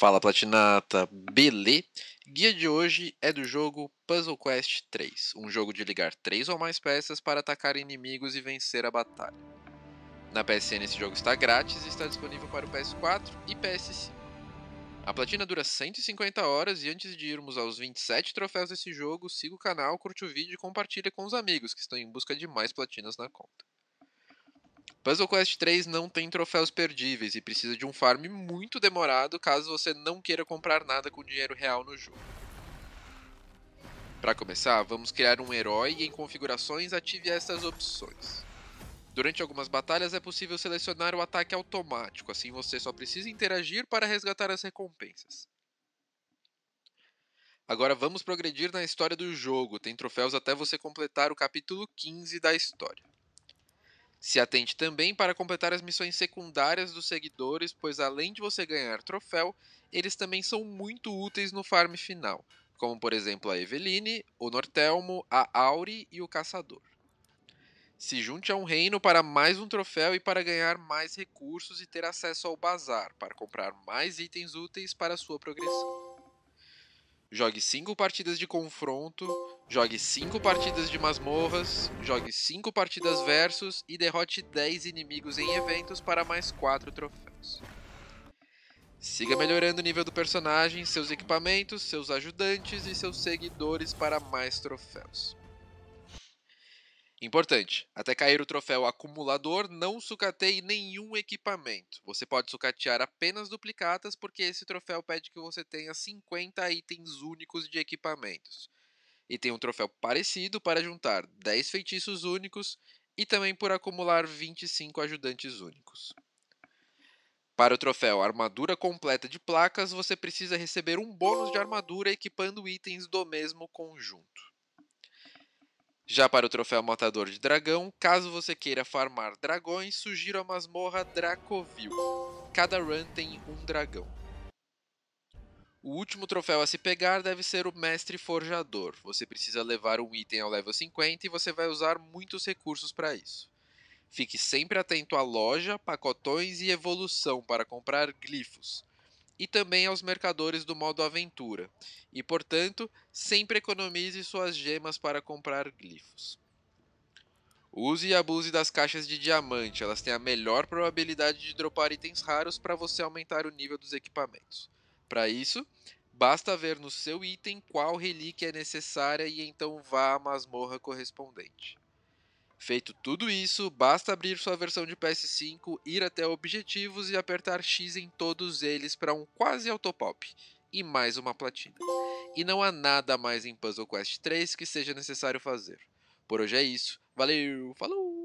Fala Platinata, belê? Guia de hoje é do jogo Puzzle Quest 3, um jogo de ligar três ou mais peças para atacar inimigos e vencer a batalha. Na PSN esse jogo está grátis e está disponível para o PS4 e PS5. A platina dura 150 horas e antes de irmos aos 27 troféus desse jogo, siga o canal, curte o vídeo e compartilhe com os amigos que estão em busca de mais platinas na conta. Puzzle Quest 3 não tem troféus perdíveis e precisa de um farm muito demorado caso você não queira comprar nada com dinheiro real no jogo. Para começar, vamos criar um herói e em configurações ative essas opções. Durante algumas batalhas é possível selecionar o ataque automático, assim você só precisa interagir para resgatar as recompensas. Agora vamos progredir na história do jogo, tem troféus até você completar o capítulo 15 da história. Se atente também para completar as missões secundárias dos seguidores, pois além de você ganhar troféu, eles também são muito úteis no farm final, como por exemplo a Eveline, o Nortelmo, a Auri e o Caçador. Se junte a um reino para mais um troféu e para ganhar mais recursos e ter acesso ao bazar, para comprar mais itens úteis para sua progressão. Jogue 5 partidas de confronto, jogue 5 partidas de masmorras, jogue 5 partidas versus e derrote 10 inimigos em eventos para mais 4 troféus. Siga melhorando o nível do personagem, seus equipamentos, seus ajudantes e seus seguidores para mais troféus. Importante, até cair o troféu acumulador, não sucatei nenhum equipamento. Você pode sucatear apenas duplicatas, porque esse troféu pede que você tenha 50 itens únicos de equipamentos. E tem um troféu parecido para juntar 10 feitiços únicos e também por acumular 25 ajudantes únicos. Para o troféu Armadura Completa de Placas, você precisa receber um bônus de armadura equipando itens do mesmo conjunto. Já para o troféu Matador de Dragão, caso você queira farmar dragões, sugiro a masmorra Dracovil. Cada run tem um dragão. O último troféu a se pegar deve ser o Mestre Forjador. Você precisa levar um item ao level 50 e você vai usar muitos recursos para isso. Fique sempre atento à loja, pacotões e evolução para comprar glifos e também aos mercadores do modo aventura, e portanto, sempre economize suas gemas para comprar glifos. Use e abuse das caixas de diamante, elas têm a melhor probabilidade de dropar itens raros para você aumentar o nível dos equipamentos. Para isso, basta ver no seu item qual relíquia é necessária e então vá à masmorra correspondente. Feito tudo isso, basta abrir sua versão de PS5, ir até objetivos e apertar X em todos eles para um quase autopop e mais uma platina. E não há nada mais em Puzzle Quest 3 que seja necessário fazer. Por hoje é isso. Valeu, falou!